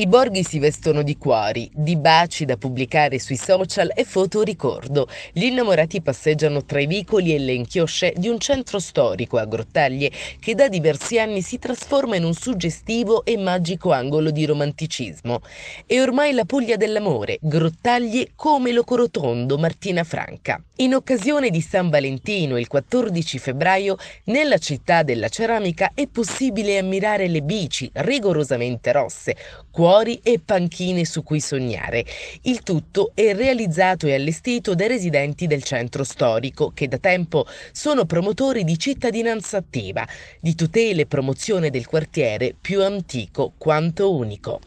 I borghi si vestono di cuori, di baci da pubblicare sui social e foto ricordo. Gli innamorati passeggiano tra i vicoli e le inchiosce di un centro storico a Grottaglie che da diversi anni si trasforma in un suggestivo e magico angolo di romanticismo. È ormai la Puglia dell'amore, Grottaglie come Locorotondo, Martina Franca. In occasione di San Valentino, il 14 febbraio, nella città della ceramica è possibile ammirare le bici rigorosamente rosse, cuori cuori e panchine su cui sognare. Il tutto è realizzato e allestito dai residenti del centro storico, che da tempo sono promotori di cittadinanza attiva, di tutela e promozione del quartiere più antico quanto unico.